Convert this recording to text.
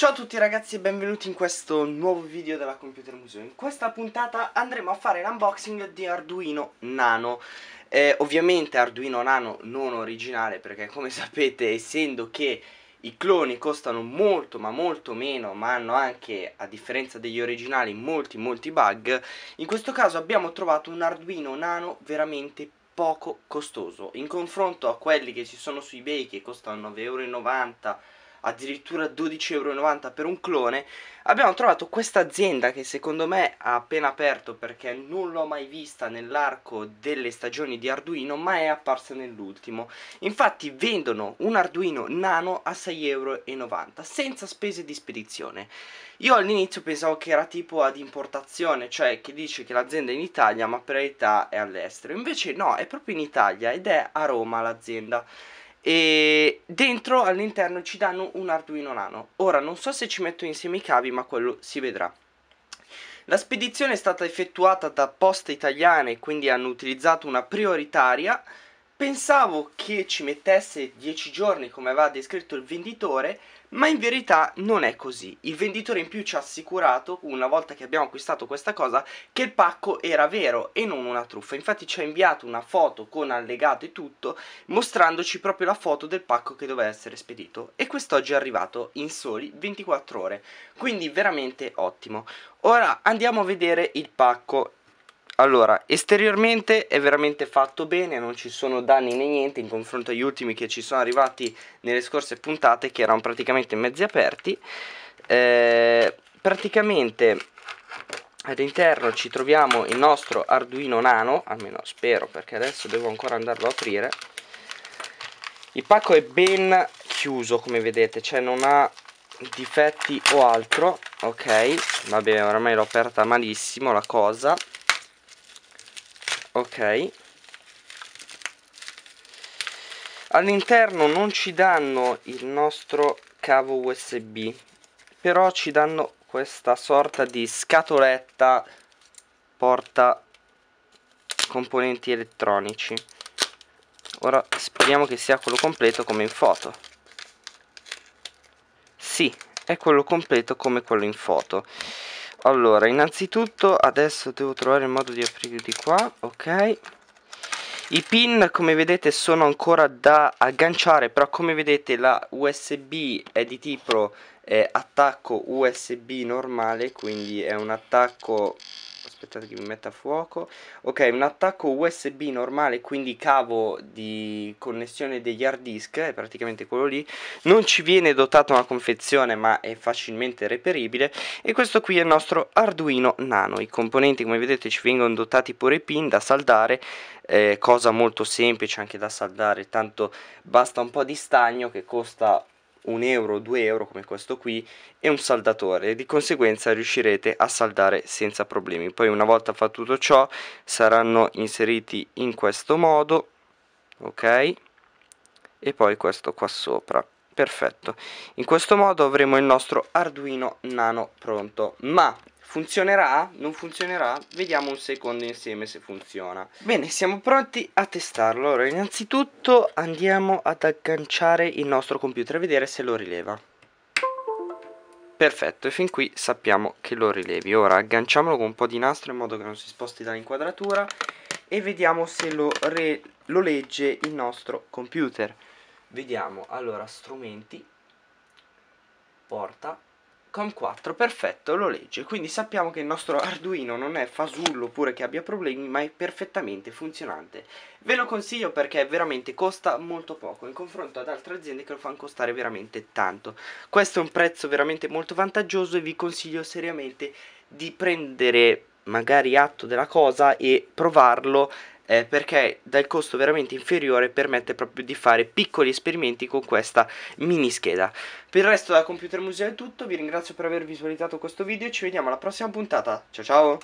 Ciao a tutti ragazzi e benvenuti in questo nuovo video della Computer Museum In questa puntata andremo a fare l'unboxing di Arduino Nano eh, Ovviamente Arduino Nano non originale perché come sapete essendo che i cloni costano molto ma molto meno ma hanno anche a differenza degli originali molti molti bug In questo caso abbiamo trovato un Arduino Nano veramente poco costoso In confronto a quelli che ci sono su ebay che costano 9,90€ addirittura 12,90 euro per un clone, abbiamo trovato questa azienda che secondo me ha appena aperto perché non l'ho mai vista nell'arco delle stagioni di Arduino, ma è apparsa nell'ultimo. Infatti vendono un Arduino nano a 6,90 euro senza spese di spedizione. Io all'inizio pensavo che era tipo ad importazione, cioè che dice che l'azienda è in Italia ma per realtà è all'estero. Invece no, è proprio in Italia ed è a Roma l'azienda e dentro all'interno ci danno un Arduino Nano. Ora non so se ci metto insieme i cavi ma quello si vedrà. La spedizione è stata effettuata da poste italiane, quindi hanno utilizzato una prioritaria Pensavo che ci mettesse 10 giorni come aveva descritto il venditore, ma in verità non è così. Il venditore in più ci ha assicurato, una volta che abbiamo acquistato questa cosa, che il pacco era vero e non una truffa. Infatti ci ha inviato una foto con allegato e tutto, mostrandoci proprio la foto del pacco che doveva essere spedito. E quest'oggi è arrivato in soli 24 ore, quindi veramente ottimo. Ora andiamo a vedere il pacco allora esteriormente è veramente fatto bene non ci sono danni né niente in confronto agli ultimi che ci sono arrivati nelle scorse puntate che erano praticamente mezzi aperti eh, praticamente all'interno ci troviamo il nostro arduino nano almeno spero perché adesso devo ancora andarlo a aprire il pacco è ben chiuso come vedete cioè non ha difetti o altro ok vabbè ormai l'ho aperta malissimo la cosa ok all'interno non ci danno il nostro cavo usb però ci danno questa sorta di scatoletta porta componenti elettronici ora speriamo che sia quello completo come in foto sì è quello completo come quello in foto allora innanzitutto adesso devo trovare il modo di aprire di qua ok i pin come vedete sono ancora da agganciare però come vedete la usb è di tipo eh, attacco usb normale quindi è un attacco aspettate che mi metta a fuoco ok un attacco usb normale quindi cavo di connessione degli hard disk è praticamente quello lì non ci viene dotata una confezione ma è facilmente reperibile e questo qui è il nostro arduino nano i componenti come vedete ci vengono dotati pure pin da saldare eh, cosa molto semplice anche da saldare tanto basta un po' di stagno che costa un euro, due euro come questo qui e un saldatore di conseguenza riuscirete a saldare senza problemi poi una volta fatto tutto ciò saranno inseriti in questo modo ok e poi questo qua sopra perfetto in questo modo avremo il nostro arduino nano pronto ma Funzionerà? Non funzionerà? Vediamo un secondo insieme se funziona. Bene, siamo pronti a testarlo. Allora, innanzitutto andiamo ad agganciare il nostro computer A vedere se lo rileva. Perfetto, e fin qui sappiamo che lo rilevi. Ora agganciamolo con un po' di nastro in modo che non si sposti dall'inquadratura e vediamo se lo, lo legge il nostro computer. Vediamo, allora, strumenti, porta, Com 4, perfetto, lo legge. Quindi sappiamo che il nostro Arduino non è fasullo oppure che abbia problemi, ma è perfettamente funzionante. Ve lo consiglio perché veramente costa molto poco in confronto ad altre aziende che lo fanno costare veramente tanto. Questo è un prezzo veramente molto vantaggioso e vi consiglio seriamente di prendere magari atto della cosa e provarlo eh, perché dal costo veramente inferiore permette proprio di fare piccoli esperimenti con questa mini scheda. Per il resto da Computer Museum è tutto, vi ringrazio per aver visualizzato questo video e ci vediamo alla prossima puntata. Ciao ciao!